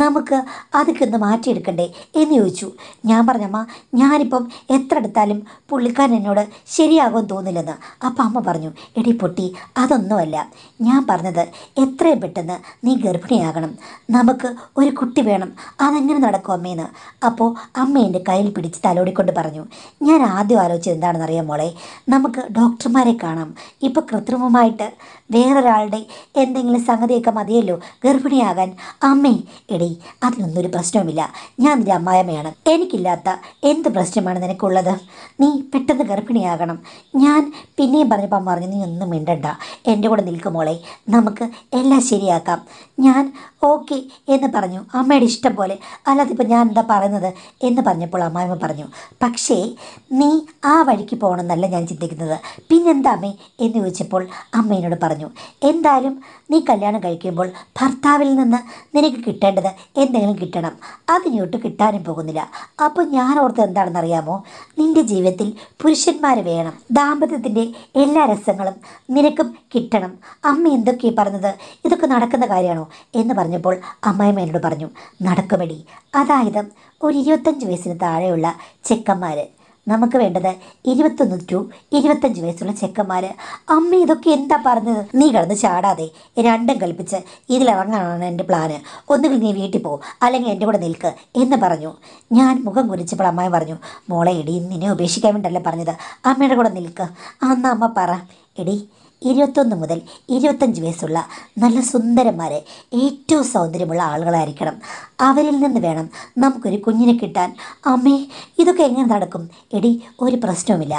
നമുക്ക് അതൊക്കെ ഒന്ന് മാറ്റിയെടുക്കണ്ടേ എന്ന് ചോദിച്ചു ഞാൻ പറഞ്ഞമ്മ ഞാനിപ്പം എത്ര എടുത്താലും പുള്ളിക്കാരൻ എന്നോട് ശരിയാകുമെന്ന് തോന്നില്ലെന്ന് അപ്പം അമ്മ പറഞ്ഞു എടി പൊട്ടി അതൊന്നുമല്ല ഞാൻ പറഞ്ഞത് എത്രയും പെട്ടെന്ന് നീ ഗർഭിണിയാകണം നമുക്ക് ഒരു കുട്ടി വേണം അതെങ്ങനെ നടക്കും അമ്മേന്ന് അപ്പോൾ അമ്മ എൻ്റെ കയ്യിൽ പിടിച്ച് തലോടിക്കൊണ്ട് പറഞ്ഞു ഞാൻ ആദ്യം ആലോചിച്ചത് എന്താണെന്ന് അറിയാം മോളെ നമുക്ക് ഡോക്ടർമാരെ കാണാം ഇപ്പോൾ കൃത്രിമമായിട്ട് വേറൊരാളുടെ എന്തെങ്കിലും സംഗതിയൊക്കെ മതിയല്ലോ ഗർഭിണിയാകാൻ അമ്മേ എടി അതിനൊന്നും ഒരു പ്രശ്നവുമില്ല ഞാൻ നിന്റെ അമ്മായമ്മയാണ് എനിക്കില്ലാത്ത എന്ത് പ്രശ്നമാണ് നിനക്കുള്ളത് നീ പെട്ടെന്ന് ഗർഭിണിയാകണം ഞാൻ പിന്നെയും പറഞ്ഞപ്പം പറഞ്ഞു നീ ഒന്നും മിണ്ടണ്ട എൻ്റെ കൂടെ നിൽക്കുമോളെ നമുക്ക് എല്ലാം ശരിയാക്കാം ഞാൻ ഓക്കെ എന്ന് പറഞ്ഞു അമ്മയുടെ ഇഷ്ടം പോലെ അല്ലാതെ ഇപ്പോൾ ഞാൻ എന്താ പറയുന്നത് എന്ന് പറഞ്ഞപ്പോൾ അമ്മായിമ്മ പറഞ്ഞു പക്ഷേ നീ ആ വഴിക്ക് പോകണമെന്നല്ല ഞാൻ ചിന്തിക്കുന്നത് പിന്നെന്താ അമ്മേ എന്ന് ചോദിച്ചപ്പോൾ അമ്മേനോട് പറഞ്ഞു എന്തായാലും നീ കല്യാണം കഴിക്കുമ്പോൾ ഭർത്താവിൽ നിന്ന് നിനക്ക് കിട്ടേണ്ടത് എന്തെങ്കിലും കിട്ടണം അതിനോട്ട് കിട്ടാനും പോകുന്നില്ല അപ്പോൾ ഞാൻ ഓർത്ത് എന്താണെന്നറിയാമോ നിൻ്റെ ജീവിതത്തിൽ പുരുഷന്മാർ വേണം ദാമ്പത്യത്തിൻ്റെ എല്ലാ രസങ്ങളും നിനക്കും കിട്ടണം അമ്മ എന്തൊക്കെയാണ് പറഞ്ഞത് ഇതൊക്കെ നടക്കുന്ന കാര്യമാണോ എന്ന് പറഞ്ഞു പറഞ്ഞപ്പോൾ അമ്മായിമ്മ എന്നോട് പറഞ്ഞു നടക്കുമെടി അതായത് ഒരു ഇരുപത്തഞ്ച് വയസ്സിന് താഴെയുള്ള ചെക്കന്മാർ നമുക്ക് വേണ്ടത് ഇരുപത്തൊന്ന് ടു ഇരുപത്തഞ്ച് വയസ്സുള്ള ചെക്കന്മാർ അമ്മ ഇതൊക്കെ എന്താ പറഞ്ഞത് നീ കിടന്ന് ചാടാതെ രണ്ടും കൽപ്പിച്ച് ഇതിലിറങ്ങാനാണ് എൻ്റെ പ്ലാന് ഒന്നുകിൽ നീ വീട്ടിൽ പോ അല്ലെങ്കിൽ എൻ്റെ കൂടെ നിൽക്ക് എന്ന് പറഞ്ഞു ഞാൻ മുഖം കുരിച്ചപ്പോൾ അമ്മായി പറഞ്ഞു മോളെ എടി നിന്നെ ഉപേക്ഷിക്കാൻ വേണ്ടല്ലേ പറഞ്ഞത് അമ്മയുടെ കൂടെ നിൽക്ക് അന്ന് അമ്മ പറ എടി ഇരുപത്തൊന്ന് മുതൽ ഇരുപത്തഞ്ച് വയസ്സുള്ള നല്ല സുന്ദരന്മാരെ ഏറ്റവും സൗന്ദര്യമുള്ള ആളുകളായിരിക്കണം അവരിൽ നിന്ന് വേണം നമുക്കൊരു കുഞ്ഞിനെ കിട്ടാൻ അമ്മേ ഇതൊക്കെ എങ്ങനെ നടക്കും എടി ഒരു പ്രശ്നവുമില്ല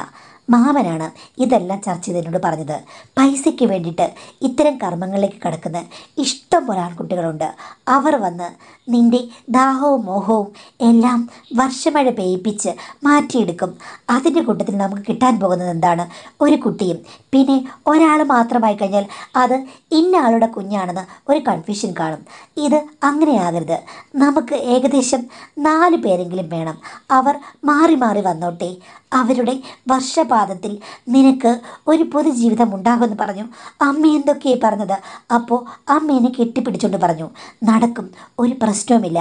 മാമനാണ് ഇതെല്ലാം ചർച്ച ചെയ്തതിനോട് പറഞ്ഞത് പൈസയ്ക്ക് വേണ്ടിയിട്ട് ഇത്തരം കർമ്മങ്ങളിലേക്ക് കടക്കുന്ന ഇഷ്ടം പോലെ ആൺകുട്ടികളുണ്ട് അവർ വന്ന് നിൻ്റെ ദാഹവും മോഹവും എല്ലാം വർഷമഴ പെയ്യിപ്പിച്ച് മാറ്റിയെടുക്കും അതിൻ്റെ കൂട്ടത്തിൽ നമുക്ക് കിട്ടാൻ പോകുന്നത് എന്താണ് ഒരു കുട്ടിയും പിന്നെ ഒരാൾ മാത്രമായി കഴിഞ്ഞാൽ അത് ഇന്ന ആളുടെ കുഞ്ഞാണെന്ന് ഒരു കൺഫ്യൂഷൻ കാണും ഇത് അങ്ങനെയാകരുത് നമുക്ക് ഏകദേശം നാല് പേരെങ്കിലും വേണം അവർ മാറി മാറി വന്നോട്ടെ അവരുടെ വർഷപാ പാദത്തിൽ നിനക്ക് ഒരു പൊതുജീവിതം ഉണ്ടാകുമെന്ന് പറഞ്ഞു അമ്മ എന്തൊക്കെയായി പറഞ്ഞത് അപ്പോൾ അമ്മ എന്നെ കെട്ടിപ്പിടിച്ചുകൊണ്ട് പറഞ്ഞു നടക്കും ഒരു പ്രശ്നവുമില്ല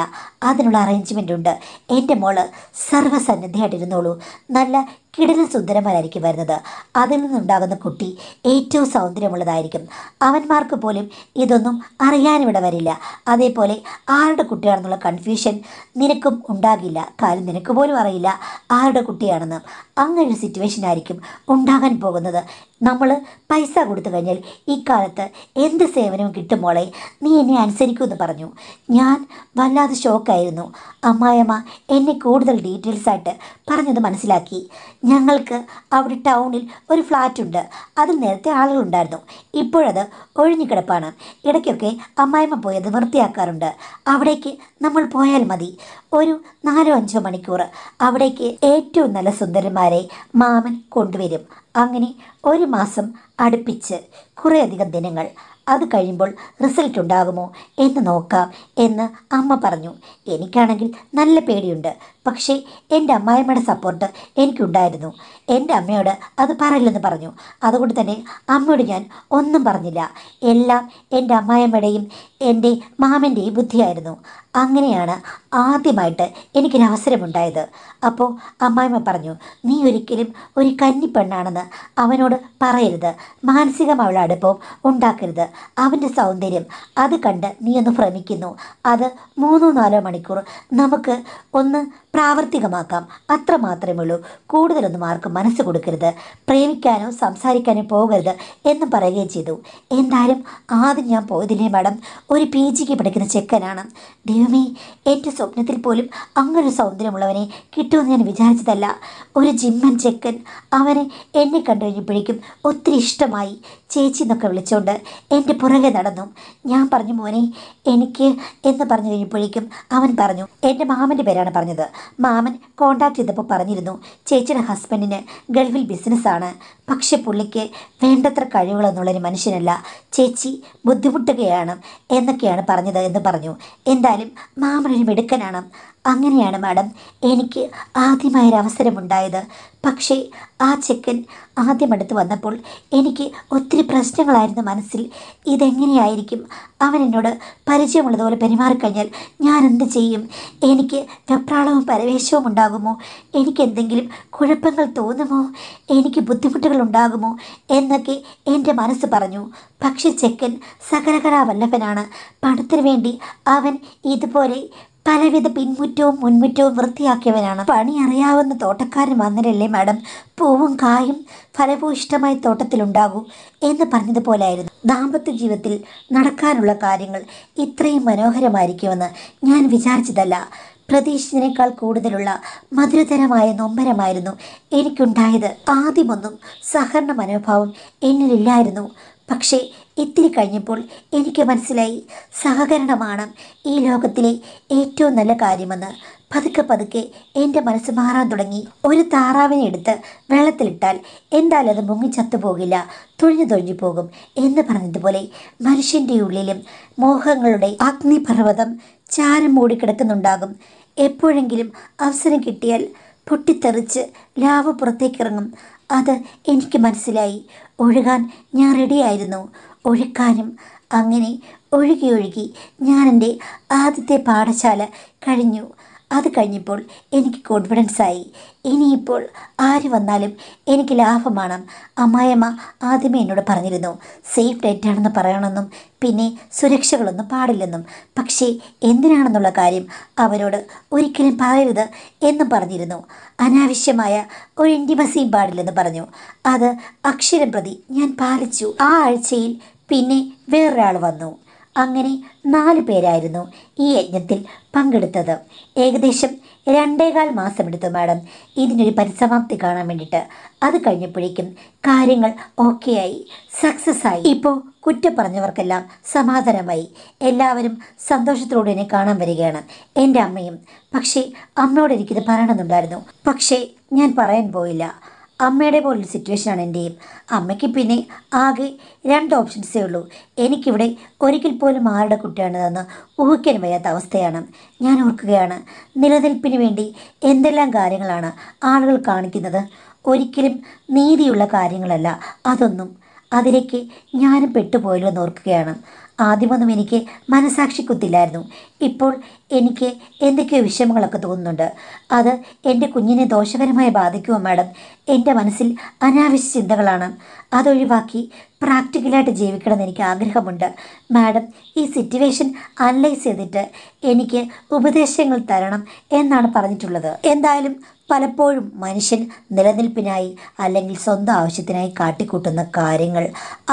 അതിനുള്ള അറേഞ്ച്മെൻ്റ് ഉണ്ട് എൻ്റെ മോള് സർവ്വസന്നദ്ധയായിട്ടിരുന്നോളൂ നല്ല കിടിലൻ സുന്ദരന്മാരായിരിക്കും വരുന്നത് അതിൽ നിന്നുണ്ടാകുന്ന കുട്ടി ഏറ്റവും സൗന്ദര്യമുള്ളതായിരിക്കും അവന്മാർക്ക് പോലും ഇതൊന്നും അറിയാനിവിടെ വരില്ല അതേപോലെ ആരുടെ കുട്ടിയാണെന്നുള്ള കൺഫ്യൂഷൻ നിനക്കും ഉണ്ടാകില്ല കാര്യം നിനക്ക് പോലും അറിയില്ല ആരുടെ കുട്ടിയാണെന്ന് അങ്ങനെ ഒരു സിറ്റുവേഷൻ ആയിരിക്കും ഉണ്ടാകാൻ പോകുന്നത് നമ്മൾ പൈസ കൊടുത്തു കഴിഞ്ഞാൽ ഇക്കാലത്ത് എന്ത് സേവനവും കിട്ടുമ്പോളെ മോളെ നീ എന്നെ എന്ന് പറഞ്ഞു ഞാൻ വല്ലാതെ ഷോക്കായിരുന്നു അമ്മായമ്മ എന്നെ കൂടുതൽ ഡീറ്റെയിൽസ് ആയിട്ട് പറഞ്ഞത് മനസ്സിലാക്കി ഞങ്ങൾക്ക് അവിടെ ടൗണിൽ ഒരു ഫ്ലാറ്റ് ഉണ്ട് അതിൽ നേരത്തെ ആളുകളുണ്ടായിരുന്നു ഇപ്പോഴത് ഒഴിഞ്ഞുകിടപ്പാണ് ഇടയ്ക്കൊക്കെ അമ്മായിമ്മ പോയി അത് വൃത്തിയാക്കാറുണ്ട് അവിടേക്ക് നമ്മൾ പോയാൽ മതി ഒരു നാലോ അഞ്ചോ മണിക്കൂർ അവിടേക്ക് ഏറ്റവും നല്ല സുന്ദരന്മാരെ മാമൻ കൊണ്ടുവരും അങ്ങനെ ഒരു മാസം അടുപ്പിച്ച് കുറേയധികം ദിനങ്ങൾ അത് കഴിയുമ്പോൾ റിസൾട്ട് ഉണ്ടാകുമോ എന്ന് നോക്കാം എന്ന് അമ്മ പറഞ്ഞു എനിക്കാണെങ്കിൽ നല്ല പേടിയുണ്ട് പക്ഷേ എൻ്റെ അമ്മായിമ്മയുടെ സപ്പോർട്ട് എനിക്കുണ്ടായിരുന്നു എൻ്റെ അമ്മയോട് അത് പറയില്ലെന്ന് പറഞ്ഞു അതുകൊണ്ട് തന്നെ അമ്മയോട് ഞാൻ ഒന്നും പറഞ്ഞില്ല എല്ലാം എൻ്റെ അമ്മായിമ്മയുടെയും എൻ്റെ മാമൻ്റെയും ബുദ്ധിയായിരുന്നു അങ്ങനെയാണ് ആദ്യമായിട്ട് എനിക്കൊരവസരമുണ്ടായത് അപ്പോൾ അമ്മായിമ്മ പറഞ്ഞു നീ ഒരിക്കലും ഒരു കന്നിപ്പെണ്ണാണെന്ന് അവനോട് പറയരുത് മാനസികമായുള്ള അടുപ്പം ഉണ്ടാക്കരുത് അവൻ്റെ സൗന്ദര്യം അത് കണ്ട് നീ ഒന്ന് ഭ്രമിക്കുന്നു അത് മൂന്നോ നാലോ മണിക്കൂർ നമുക്ക് ഒന്ന് പ്രാവർത്തികമാക്കാം അത്ര മാത്രമേ ഉള്ളൂ കൂടുതലൊന്നും ആർക്കും മനസ്സ് കൊടുക്കരുത് പ്രേമിക്കാനോ സംസാരിക്കാനോ പോകരുത് എന്ന് പറയുകയും ചെയ്തു എന്തായാലും ആദ്യം ഞാൻ പോയതില്ലേ മാഡം ഒരു പി ജിക്ക് പഠിക്കുന്ന ചെക്കനാണ് ദൈവമേ എൻ്റെ സ്വപ്നത്തിൽ പോലും അങ്ങനൊരു സൗന്ദര്യമുള്ളവനെ കിട്ടുമെന്ന് ഞാൻ വിചാരിച്ചതല്ല ഒരു ജിമ്മൻ ചെക്കൻ അവനെ എന്നെ കണ്ടു കഴിഞ്ഞപ്പോഴേക്കും ഒത്തിരി ഇഷ്ടമായി ചേച്ചി എന്നൊക്കെ വിളിച്ചുകൊണ്ട് എൻ്റെ പുറകെ നടന്നു ഞാൻ പറഞ്ഞു മോനെ എനിക്ക് എന്ന് പറഞ്ഞു കഴിഞ്ഞപ്പോഴേക്കും അവൻ പറഞ്ഞു എൻ്റെ മാമൻ്റെ പേരാണ് പറഞ്ഞത് മാമൻ കോണ്ടാക്ട് ചെയ്തപ്പോൾ പറഞ്ഞിരുന്നു ചേച്ചിയുടെ ഹസ്ബൻഡിന് ഗൾഫിൽ ബിസിനസ്സാണ് പക്ഷെ പുള്ളിക്ക് വേണ്ടത്ര കഴിവുകളെന്നുള്ളൊരു മനുഷ്യനല്ല ചേച്ചി ബുദ്ധിമുട്ടുകയാണ് എന്നൊക്കെയാണ് പറഞ്ഞത് എന്ന് പറഞ്ഞു എന്തായാലും മാമൻ ഒരു മിടുക്കനാണ് അങ്ങനെയാണ് മാഡം എനിക്ക് ആദ്യമായൊരവസരമുണ്ടായത് പക്ഷേ ആ ചെക്കൻ ആദ്യം അടുത്ത് വന്നപ്പോൾ എനിക്ക് ഒത്തിരി പ്രശ്നങ്ങളായിരുന്നു മനസ്സിൽ ഇതെങ്ങനെയായിരിക്കും അവൻ എന്നോട് പരിചയമുള്ളതുപോലെ പെരുമാറിക്കഴിഞ്ഞാൽ ഞാൻ എന്ത് ചെയ്യും എനിക്ക് വെപ്രാളവും പരവേശവും ഉണ്ടാകുമോ എനിക്കെന്തെങ്കിലും കുഴപ്പങ്ങൾ തോന്നുമോ എനിക്ക് ബുദ്ധിമുട്ടുകൾ ഉണ്ടാകുമോ എന്നൊക്കെ എൻ്റെ മനസ്സ് പറഞ്ഞു പക്ഷേ ചെക്കൻ വല്ലഭനാണ് പണത്തിനു വേണ്ടി അവൻ ഇതുപോലെ പലവിധ പിൻമുറ്റവും മുൻമുറ്റവും വൃത്തിയാക്കിയവനാണ് പണി അറിയാവുന്ന തോട്ടക്കാരൻ വന്നിട്ടല്ലേ മാഡം പൂവും കായും ഫലഭൂയിഷ്ടമായി തോട്ടത്തിലുണ്ടാകൂ എന്ന് പറഞ്ഞതുപോലായിരുന്നു ദാമ്പത്യ ജീവിതത്തിൽ നടക്കാനുള്ള കാര്യങ്ങൾ ഇത്രയും മനോഹരമായിരിക്കുമെന്ന് ഞാൻ വിചാരിച്ചതല്ല പ്രതീക്ഷിച്ചതിനേക്കാൾ കൂടുതലുള്ള മധുരതരമായ നൊമ്പരമായിരുന്നു എനിക്കുണ്ടായത് ആദ്യമൊന്നും സഹകരണ മനോഭാവം എന്നിലില്ലായിരുന്നു പക്ഷേ ഇത്തിരി കഴിഞ്ഞപ്പോൾ എനിക്ക് മനസ്സിലായി സഹകരണമാണ് ഈ ലോകത്തിലെ ഏറ്റവും നല്ല കാര്യമെന്ന് പതുക്കെ പതുക്കെ എൻ്റെ മനസ്സ് മാറാൻ തുടങ്ങി ഒരു താറാവിനെ എടുത്ത് വെള്ളത്തിലിട്ടാൽ എന്തായാലും അത് മുങ്ങിച്ചത്തു പോകില്ല തൊഴിഞ്ഞു തൊഴിഞ്ഞു പോകും എന്ന് പറഞ്ഞതുപോലെ മനുഷ്യൻ്റെ ഉള്ളിലും മോഹങ്ങളുടെ അഗ്നിപർവ്വതം ചാരം മൂടിക്കിടക്കുന്നുണ്ടാകും എപ്പോഴെങ്കിലും അവസരം കിട്ടിയാൽ പൊട്ടിത്തെറിച്ച് ലാവ് പുറത്തേക്കിറങ്ങും അത് എനിക്ക് മനസ്സിലായി ഒഴുകാൻ ഞാൻ റെഡിയായിരുന്നു ഒഴുക്കാനും അങ്ങനെ ഒഴുകി ഒഴുകി ഞാൻ എൻ്റെ ആദ്യത്തെ പാഠശാല കഴിഞ്ഞു അത് കഴിഞ്ഞപ്പോൾ എനിക്ക് കോൺഫിഡൻസായി ഇനിയിപ്പോൾ ആര് വന്നാലും എനിക്ക് ലാഭമാണ് അമ്മായമ്മ ആദ്യമേ എന്നോട് പറഞ്ഞിരുന്നു സേഫ് ഡേറ്റാണെന്ന് പറയണമെന്നും പിന്നെ സുരക്ഷകളൊന്നും പാടില്ലെന്നും പക്ഷേ എന്തിനാണെന്നുള്ള കാര്യം അവരോട് ഒരിക്കലും പറയരുത് എന്നും പറഞ്ഞിരുന്നു അനാവശ്യമായ ഒരു ഇൻഡിമസിയും പാടില്ലെന്ന് പറഞ്ഞു അത് അക്ഷരം പ്രതി ഞാൻ പാലിച്ചു ആ ആഴ്ചയിൽ പിന്നെ വേറൊരാൾ വന്നു അങ്ങനെ നാല് പേരായിരുന്നു ഈ യജ്ഞത്തിൽ പങ്കെടുത്തത് ഏകദേശം രണ്ടേകാൽ മാസമെടുത്തു മാഡം ഇതിനൊരു പരിസമാപ്തി കാണാൻ വേണ്ടിയിട്ട് അത് കഴിഞ്ഞപ്പോഴേക്കും കാര്യങ്ങൾ ഓക്കെ ആയി സക്സസ് ആയി ഇപ്പോൾ കുറ്റം പറഞ്ഞവർക്കെല്ലാം സമാധാനമായി എല്ലാവരും സന്തോഷത്തോടെ എന്നെ കാണാൻ വരികയാണ് എൻ്റെ അമ്മയും പക്ഷേ അമ്മയോട് എനിക്കിത് പറയണമെന്നുണ്ടായിരുന്നു പക്ഷേ ഞാൻ പറയാൻ പോയില്ല അമ്മയുടെ പോലൊരു സിറ്റുവേഷനാണ് എൻ്റെയും അമ്മയ്ക്ക് പിന്നെ ആകെ രണ്ട് ഓപ്ഷൻസേ ഉള്ളൂ എനിക്കിവിടെ ഒരിക്കൽ പോലും ആരുടെ കുട്ടിയാണിതെന്ന് ഊഹിക്കാൻ വയ്യാത്ത അവസ്ഥയാണ് ഞാൻ ഓർക്കുകയാണ് നിലനിൽപ്പിന് വേണ്ടി എന്തെല്ലാം കാര്യങ്ങളാണ് ആളുകൾ കാണിക്കുന്നത് ഒരിക്കലും നീതിയുള്ള കാര്യങ്ങളല്ല അതൊന്നും അതിലേക്ക് ഞാനും പെട്ടുപോയല്ലോ എന്ന് ഓർക്കുകയാണ് ആദ്യമൊന്നും എനിക്ക് മനസാക്ഷി കുത്തില്ലായിരുന്നു ഇപ്പോൾ എനിക്ക് എന്തൊക്കെയോ വിഷമങ്ങളൊക്കെ തോന്നുന്നുണ്ട് അത് എൻ്റെ കുഞ്ഞിനെ ദോഷകരമായി ബാധിക്കുമോ മാഡം എൻ്റെ മനസ്സിൽ അനാവശ്യ ചിന്തകളാണ് അതൊഴിവാക്കി പ്രാക്ടിക്കലായിട്ട് ജീവിക്കണമെന്ന് എനിക്ക് ആഗ്രഹമുണ്ട് മാഡം ഈ സിറ്റുവേഷൻ അനലൈസ് ചെയ്തിട്ട് എനിക്ക് ഉപദേശങ്ങൾ തരണം എന്നാണ് പറഞ്ഞിട്ടുള്ളത് എന്തായാലും പലപ്പോഴും മനുഷ്യൻ നിലനിൽപ്പിനായി അല്ലെങ്കിൽ സ്വന്തം ആവശ്യത്തിനായി കാട്ടിക്കൂട്ടുന്ന കാര്യങ്ങൾ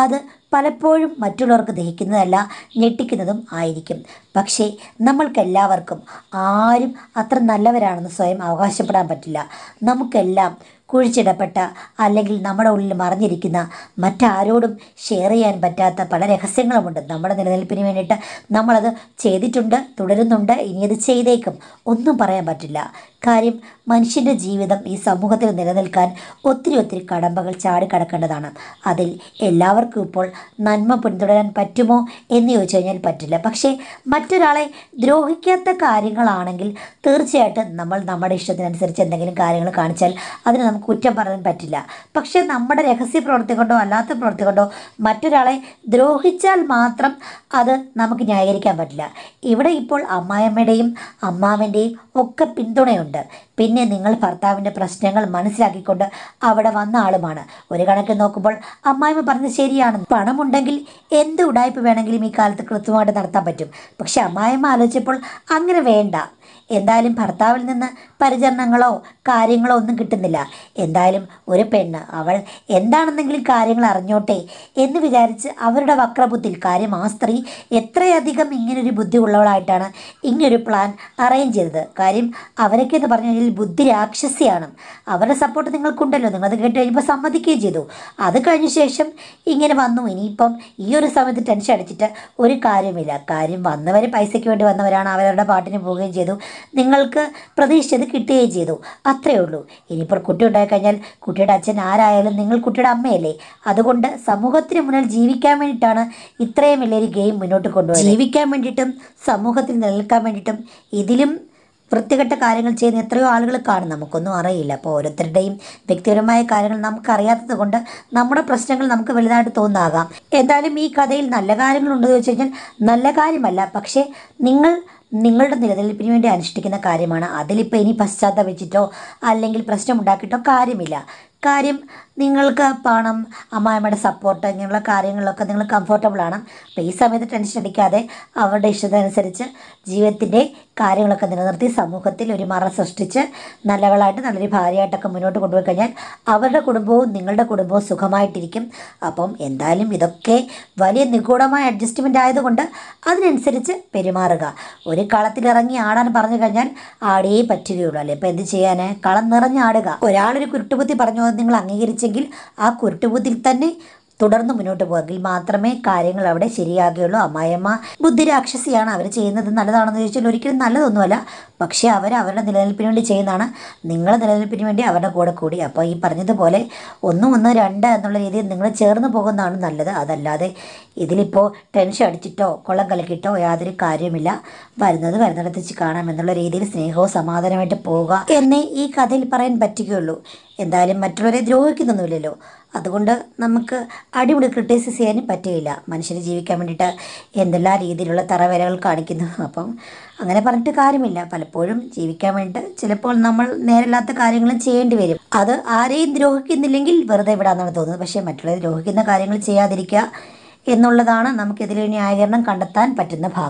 അത് പലപ്പോഴും മറ്റുള്ളവർക്ക് ദഹിക്കുന്നതല്ല ഞെട്ടിക്കുന്നതും ആയിരിക്കും പക്ഷേ നമ്മൾക്കെല്ലാവർക്കും ആരും അത്ര നല്ലവരാണെന്ന് സ്വയം അവകാശപ്പെടാൻ പറ്റില്ല നമുക്കെല്ലാം കുഴിച്ചിടപ്പെട്ട അല്ലെങ്കിൽ നമ്മുടെ ഉള്ളിൽ മറിഞ്ഞിരിക്കുന്ന മറ്റാരോടും ഷെയർ ചെയ്യാൻ പറ്റാത്ത പല രഹസ്യങ്ങളുമുണ്ട് നമ്മുടെ നിലനിൽപ്പിന് വേണ്ടിയിട്ട് നമ്മളത് ചെയ്തിട്ടുണ്ട് തുടരുന്നുണ്ട് ഇനി അത് ചെയ്തേക്കും ഒന്നും പറയാൻ പറ്റില്ല കാര്യം മനുഷ്യൻ്റെ ജീവിതം ഈ സമൂഹത്തിൽ നിലനിൽക്കാൻ ഒത്തിരി ഒത്തിരി കടമ്പകൾ ചാടിക്കടക്കേണ്ടതാണ് അതിൽ എല്ലാവർക്കും ഇപ്പോൾ നന്മ പിന്തുടരാൻ പറ്റുമോ എന്ന് ചോദിച്ചു കഴിഞ്ഞാൽ പറ്റില്ല പക്ഷേ മറ്റൊരാളെ ദ്രോഹിക്കാത്ത കാര്യങ്ങളാണെങ്കിൽ തീർച്ചയായിട്ടും നമ്മൾ നമ്മുടെ ഇഷ്ടത്തിനനുസരിച്ച് എന്തെങ്കിലും കാര്യങ്ങൾ കാണിച്ചാൽ അതിന് നമുക്ക് കുറ്റം പറയാൻ പറ്റില്ല പക്ഷേ നമ്മുടെ രഹസ്യ പ്രവർത്തി കൊണ്ടോ അല്ലാത്ത പ്രവൃത്തി കൊണ്ടോ മറ്റൊരാളെ ദ്രോഹിച്ചാൽ മാത്രം അത് നമുക്ക് ന്യായീകരിക്കാൻ പറ്റില്ല ഇവിടെ ഇപ്പോൾ അമ്മായമ്മയുടെയും അമ്മാവിൻ്റെയും ഒക്കെ പിന്തുണയുണ്ട് ഉണ്ട് പിന്നെ നിങ്ങൾ ഭർത്താവിൻ്റെ പ്രശ്നങ്ങൾ മനസ്സിലാക്കിക്കൊണ്ട് അവിടെ വന്ന ആളുമാണ് ഒരു കണക്ക് നോക്കുമ്പോൾ അമ്മായിമ്മ പറഞ്ഞത് ശരിയാണ് പണമുണ്ടെങ്കിൽ എന്ത് ഉടായ്പ വേണമെങ്കിലും ഈ കാലത്ത് കൃത്യമായിട്ട് നടത്താൻ പറ്റും പക്ഷെ അമ്മായിമ്മ ആലോചിച്ചപ്പോൾ അങ്ങനെ വേണ്ട എന്തായാലും ഭർത്താവിൽ നിന്ന് പരിചരണങ്ങളോ കാര്യങ്ങളോ ഒന്നും കിട്ടുന്നില്ല എന്തായാലും ഒരു പെണ്ണ് അവൾ എന്താണെന്നെങ്കിലും കാര്യങ്ങൾ അറിഞ്ഞോട്ടെ എന്ന് വിചാരിച്ച് അവരുടെ വക്രബുദ്ധി കാര്യം ആ സ്ത്രീ എത്രയധികം ഇങ്ങനൊരു ബുദ്ധി ഉള്ളവളായിട്ടാണ് ഇങ്ങനൊരു പ്ലാൻ അറേഞ്ച് ചെയ്തത് കാര്യം അവരൊക്കെ എന്ന് പറഞ്ഞു കഴിഞ്ഞാൽ ബുദ്ധി രാക്ഷസിയാണ് അവരുടെ സപ്പോർട്ട് നിങ്ങൾക്കുണ്ടല്ലോ നിങ്ങളത് കേട്ട് കഴിയുമ്പോൾ സമ്മതിക്കുകയും ചെയ്തു അത് കഴിഞ്ഞ ശേഷം ഇങ്ങനെ വന്നു ഇനിയിപ്പം ഈ ഒരു സമയത്ത് ടെൻഷൻ അടിച്ചിട്ട് ഒരു കാര്യമില്ല കാര്യം വന്നവർ പൈസയ്ക്ക് വേണ്ടി വന്നവരാണ് അവരവരുടെ പാട്ടിന് പോവുകയും ചെയ്തു നിങ്ങൾക്ക് പ്രതീക്ഷിച്ചത് കിട്ടുകയും ചെയ്തു അത്രയേ ഉള്ളൂ ഇനിയിപ്പോൾ കുട്ടി ഉണ്ടായിക്കഴിഞ്ഞാൽ കുട്ടിയുടെ അച്ഛൻ ആരായാലും നിങ്ങൾ കുട്ടിയുടെ അമ്മയല്ലേ അതുകൊണ്ട് സമൂഹത്തിന് മുന്നിൽ ജീവിക്കാൻ വേണ്ടിയിട്ടാണ് ഇത്രയും വലിയൊരു ഗെയിം മുന്നോട്ട് കൊണ്ടുപോയത് ജീവിക്കാൻ വേണ്ടിയിട്ടും സമൂഹത്തിൽ നിലനിൽക്കാൻ വേണ്ടിയിട്ടും ഇതിലും വൃത്തികെട്ട കാര്യങ്ങൾ ചെയ്യുന്ന എത്രയോ ആളുകൾ കാണും നമുക്കൊന്നും അറിയില്ല അപ്പോൾ ഓരോരുത്തരുടെയും വ്യക്തിപരമായ കാര്യങ്ങൾ നമുക്കറിയാത്തത് കൊണ്ട് നമ്മുടെ പ്രശ്നങ്ങൾ നമുക്ക് വലുതായിട്ട് തോന്നാകാം എന്തായാലും ഈ കഥയിൽ നല്ല കാര്യങ്ങളുണ്ടെന്ന് ചോദിച്ചു കഴിഞ്ഞാൽ നല്ല കാര്യമല്ല പക്ഷേ നിങ്ങൾ നിങ്ങളുടെ നിലനിൽപ്പിന് വേണ്ടി അനുഷ്ഠിക്കുന്ന കാര്യമാണ് അതിലിപ്പോൾ ഇനി പശ്ചാത്തപിച്ചിട്ടോ അല്ലെങ്കിൽ പ്രശ്നമുണ്ടാക്കിയിട്ടോ കാര്യമില്ല കാര്യം നിങ്ങൾക്ക് പണം അമ്മായിമ്മയുടെ സപ്പോർട്ട് ഇങ്ങനെയുള്ള കാര്യങ്ങളിലൊക്കെ നിങ്ങൾ കംഫർട്ടബിൾ ആണ് അപ്പോൾ ഈ സമയത്ത് ടെൻഷൻ അടിക്കാതെ അവരുടെ ഇഷ്ടത്തിനനുസരിച്ച് ജീവിതത്തിൻ്റെ കാര്യങ്ങളൊക്കെ നിലനിർത്തി സമൂഹത്തിൽ ഒരു മറ സൃഷ്ടിച്ച് നല്ലവളായിട്ട് നല്ലൊരു ഭാര്യയായിട്ടൊക്കെ മുന്നോട്ട് കൊണ്ടുപോയി കഴിഞ്ഞാൽ അവരുടെ കുടുംബവും നിങ്ങളുടെ കുടുംബവും സുഖമായിട്ടിരിക്കും അപ്പം എന്തായാലും ഇതൊക്കെ വലിയ നിഗൂഢമായ അഡ്ജസ്റ്റ്മെൻ്റ് ആയതുകൊണ്ട് അതിനനുസരിച്ച് പെരുമാറുക ഒരു കളത്തിലിറങ്ങി ആടാൻ പറഞ്ഞു കഴിഞ്ഞാൽ ആടിയേ പറ്റുകയുള്ളൂ അല്ലേ ഇപ്പം എന്ത് ചെയ്യാൻ കളം നിറഞ്ഞാടുക ഒരാളൊരു കുരുട്ടുബുദ്ധി പറഞ്ഞു എന്ന് നിങ്ങൾ അംഗീകരിച്ചെങ്കിൽ ആ കുരുട്ടുബുദ്ധിൽ തന്നെ തുടർന്ന് മുന്നോട്ട് പോയെങ്കിൽ മാത്രമേ കാര്യങ്ങൾ അവിടെ ശരിയാകുകയുള്ളൂ അമ്മായിയമ്മ ബുദ്ധി രാക്ഷസിയാണ് അവർ ചെയ്യുന്നത് നല്ലതാണെന്ന് ചോദിച്ചാൽ ഒരിക്കലും നല്ലതൊന്നുമല്ല പക്ഷേ അവർ അവരുടെ നിലനിൽപ്പിന് വേണ്ടി ചെയ്യുന്നതാണ് നിങ്ങളെ നിലനിൽപ്പിന് വേണ്ടി അവരുടെ കൂടെ കൂടി അപ്പോൾ ഈ പറഞ്ഞതുപോലെ ഒന്ന് ഒന്ന് രണ്ട് എന്നുള്ള രീതിയിൽ നിങ്ങൾ ചേർന്ന് പോകുന്നതാണ് നല്ലത് അതല്ലാതെ ഇതിലിപ്പോൾ ടെൻഷൻ അടിച്ചിട്ടോ കൊള്ളം കലക്കിട്ടോ യാതൊരു കാര്യമില്ല വരുന്നത് വരുന്നിടത്ത് കാണാം എന്നുള്ള രീതിയിൽ സ്നേഹവും സമാധാനമായിട്ട് പോവുക എന്നേ ഈ കഥയിൽ പറയാൻ പറ്റുകയുള്ളൂ എന്തായാലും മറ്റുള്ളവരെ ദ്രോഹിക്കുന്നൊന്നുമില്ലല്ലോ അതുകൊണ്ട് നമുക്ക് അടിപൊളി ക്രിട്ടിസൈസ് ചെയ്യാനും പറ്റുകയില്ല മനുഷ്യന് ജീവിക്കാൻ വേണ്ടിയിട്ട് എന്തെല്ലാം രീതിയിലുള്ള തറവേലകൾ കാണിക്കുന്നു അപ്പം അങ്ങനെ പറഞ്ഞിട്ട് കാര്യമില്ല പലപ്പോഴും ജീവിക്കാൻ വേണ്ടിയിട്ട് ചിലപ്പോൾ നമ്മൾ നേരല്ലാത്ത കാര്യങ്ങളും ചെയ്യേണ്ടി വരും അത് ആരെയും ദ്രോഹിക്കുന്നില്ലെങ്കിൽ വെറുതെ വിടാന്നാണ് തോന്നുന്നത് പക്ഷേ മറ്റുള്ളവരെ ദ്രോഹിക്കുന്ന കാര്യങ്ങൾ ചെയ്യാതിരിക്കുക എന്നുള്ളതാണ് നമുക്കിതിൽ ന്യായീകരണം കണ്ടെത്താൻ പറ്റുന്ന ഭാഗം